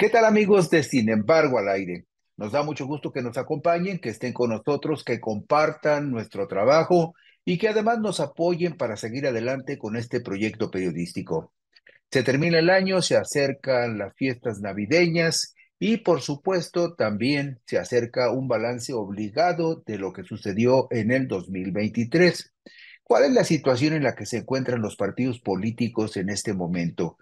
¿Qué tal amigos de Sin embargo al aire? Nos da mucho gusto que nos acompañen, que estén con nosotros, que compartan nuestro trabajo y que además nos apoyen para seguir adelante con este proyecto periodístico. Se termina el año, se acercan las fiestas navideñas y por supuesto también se acerca un balance obligado de lo que sucedió en el 2023. ¿Cuál es la situación en la que se encuentran los partidos políticos en este momento?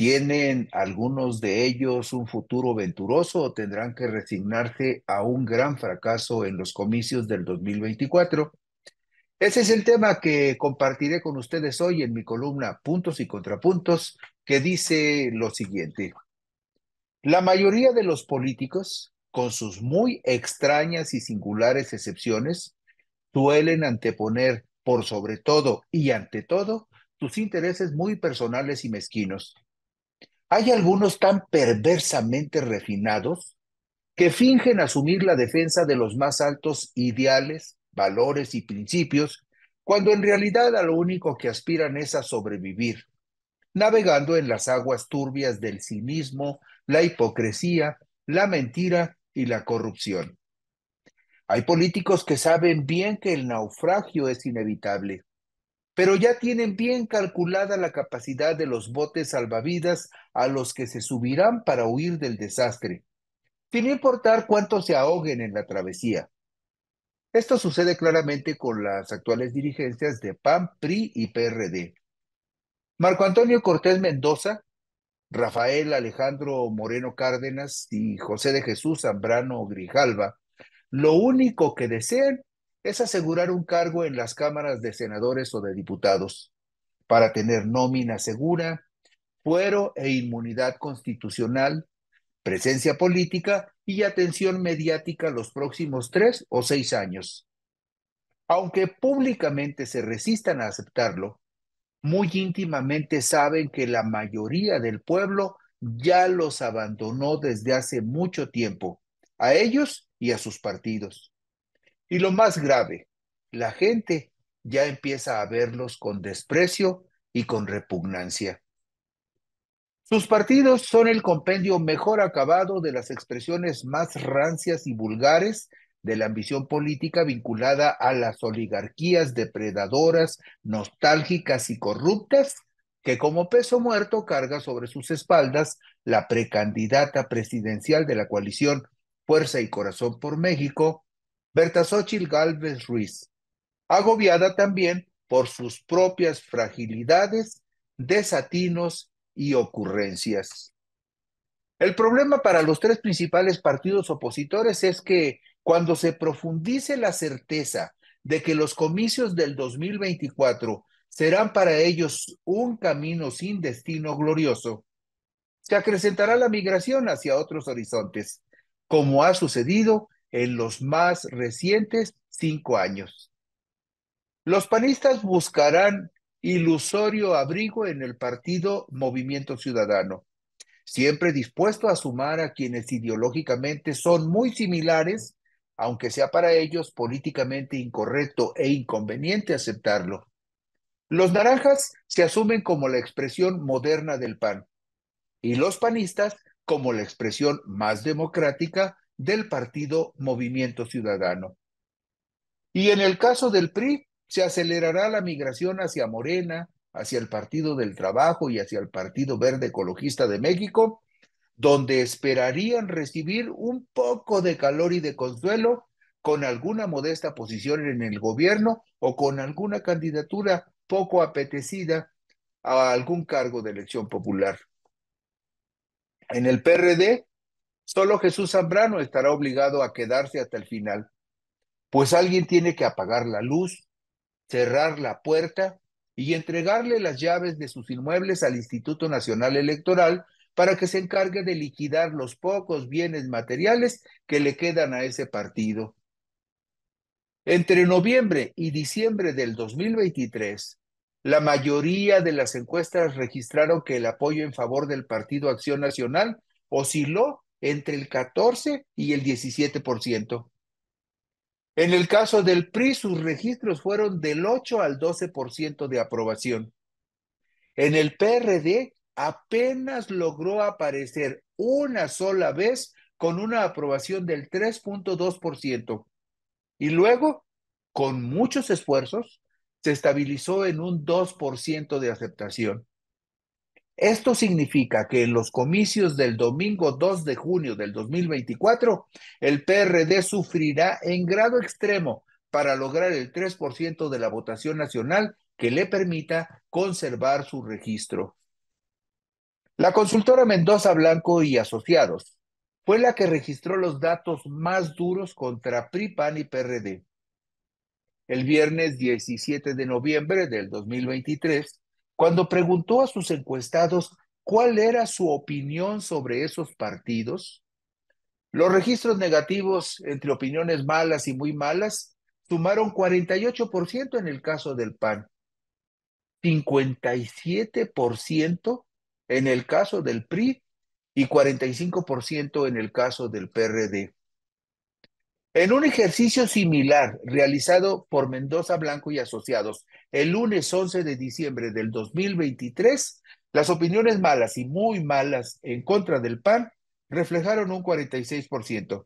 ¿Tienen algunos de ellos un futuro venturoso o tendrán que resignarse a un gran fracaso en los comicios del 2024? Ese es el tema que compartiré con ustedes hoy en mi columna Puntos y Contrapuntos, que dice lo siguiente. La mayoría de los políticos, con sus muy extrañas y singulares excepciones, suelen anteponer por sobre todo y ante todo sus intereses muy personales y mezquinos, hay algunos tan perversamente refinados que fingen asumir la defensa de los más altos ideales, valores y principios, cuando en realidad a lo único que aspiran es a sobrevivir, navegando en las aguas turbias del cinismo, la hipocresía, la mentira y la corrupción. Hay políticos que saben bien que el naufragio es inevitable, pero ya tienen bien calculada la capacidad de los botes salvavidas a los que se subirán para huir del desastre, sin importar cuánto se ahoguen en la travesía. Esto sucede claramente con las actuales dirigencias de PAN, PRI y PRD. Marco Antonio Cortés Mendoza, Rafael Alejandro Moreno Cárdenas y José de Jesús Zambrano Grijalva, lo único que desean es asegurar un cargo en las cámaras de senadores o de diputados para tener nómina segura, fuero e inmunidad constitucional, presencia política y atención mediática los próximos tres o seis años. Aunque públicamente se resistan a aceptarlo, muy íntimamente saben que la mayoría del pueblo ya los abandonó desde hace mucho tiempo, a ellos y a sus partidos. Y lo más grave, la gente ya empieza a verlos con desprecio y con repugnancia. Sus partidos son el compendio mejor acabado de las expresiones más rancias y vulgares de la ambición política vinculada a las oligarquías depredadoras, nostálgicas y corruptas que como peso muerto carga sobre sus espaldas la precandidata presidencial de la coalición Fuerza y Corazón por México, Berta Xochitl Galvez Ruiz, agobiada también por sus propias fragilidades, desatinos y ocurrencias. El problema para los tres principales partidos opositores es que cuando se profundice la certeza de que los comicios del 2024 serán para ellos un camino sin destino glorioso, se acrecentará la migración hacia otros horizontes, como ha sucedido en los más recientes cinco años. Los panistas buscarán ilusorio abrigo en el partido Movimiento Ciudadano, siempre dispuesto a sumar a quienes ideológicamente son muy similares, aunque sea para ellos políticamente incorrecto e inconveniente aceptarlo. Los naranjas se asumen como la expresión moderna del PAN y los panistas como la expresión más democrática del partido Movimiento Ciudadano. Y en el caso del PRI, se acelerará la migración hacia Morena, hacia el Partido del Trabajo y hacia el Partido Verde Ecologista de México, donde esperarían recibir un poco de calor y de consuelo con alguna modesta posición en el gobierno o con alguna candidatura poco apetecida a algún cargo de elección popular. En el PRD, Solo Jesús Zambrano estará obligado a quedarse hasta el final, pues alguien tiene que apagar la luz, cerrar la puerta y entregarle las llaves de sus inmuebles al Instituto Nacional Electoral para que se encargue de liquidar los pocos bienes materiales que le quedan a ese partido. Entre noviembre y diciembre del 2023, la mayoría de las encuestas registraron que el apoyo en favor del Partido Acción Nacional osciló entre el 14 y el 17%. En el caso del PRI, sus registros fueron del 8 al 12% de aprobación. En el PRD, apenas logró aparecer una sola vez con una aprobación del 3.2%. Y luego, con muchos esfuerzos, se estabilizó en un 2% de aceptación. Esto significa que en los comicios del domingo 2 de junio del 2024, el PRD sufrirá en grado extremo para lograr el 3% de la votación nacional que le permita conservar su registro. La consultora Mendoza Blanco y Asociados fue la que registró los datos más duros contra PRIPAN y PRD. El viernes 17 de noviembre del 2023, cuando preguntó a sus encuestados cuál era su opinión sobre esos partidos, los registros negativos entre opiniones malas y muy malas sumaron 48% en el caso del PAN, 57% en el caso del PRI y 45% en el caso del PRD. En un ejercicio similar realizado por Mendoza Blanco y Asociados el lunes 11 de diciembre del 2023, las opiniones malas y muy malas en contra del PAN reflejaron un 46%,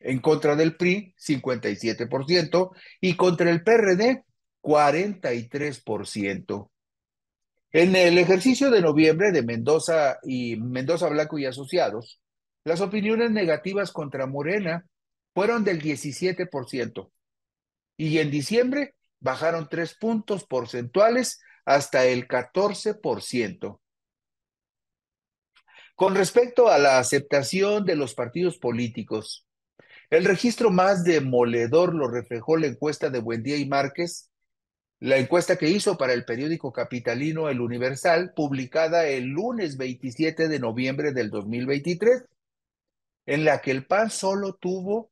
en contra del PRI 57% y contra el PRD 43%. En el ejercicio de noviembre de Mendoza y Mendoza Blanco y Asociados, las opiniones negativas contra Morena fueron del 17%. Y en diciembre bajaron tres puntos porcentuales hasta el 14%. Con respecto a la aceptación de los partidos políticos, el registro más demoledor lo reflejó la encuesta de Buendía y Márquez, la encuesta que hizo para el periódico capitalino El Universal, publicada el lunes 27 de noviembre del 2023, en la que el PAN solo tuvo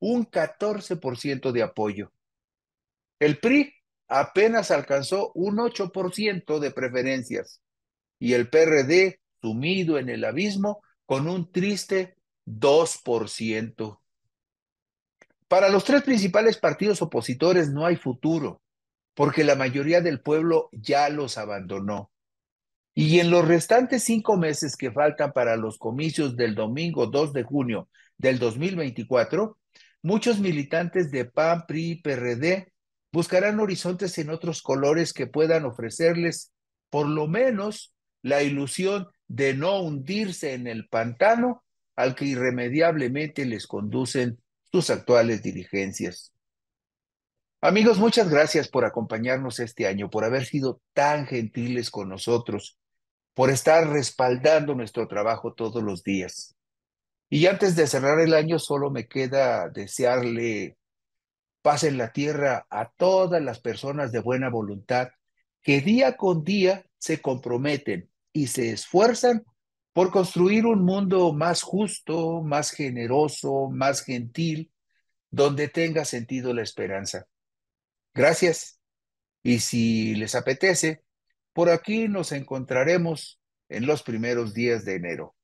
un 14% de apoyo. El PRI apenas alcanzó un 8% de preferencias y el PRD sumido en el abismo con un triste 2%. Para los tres principales partidos opositores no hay futuro, porque la mayoría del pueblo ya los abandonó. Y en los restantes cinco meses que faltan para los comicios del domingo 2 de junio del 2024, Muchos militantes de PAN, PRI y PRD buscarán horizontes en otros colores que puedan ofrecerles por lo menos la ilusión de no hundirse en el pantano al que irremediablemente les conducen sus actuales dirigencias. Amigos, muchas gracias por acompañarnos este año, por haber sido tan gentiles con nosotros, por estar respaldando nuestro trabajo todos los días. Y antes de cerrar el año, solo me queda desearle paz en la tierra a todas las personas de buena voluntad que día con día se comprometen y se esfuerzan por construir un mundo más justo, más generoso, más gentil, donde tenga sentido la esperanza. Gracias. Y si les apetece, por aquí nos encontraremos en los primeros días de enero.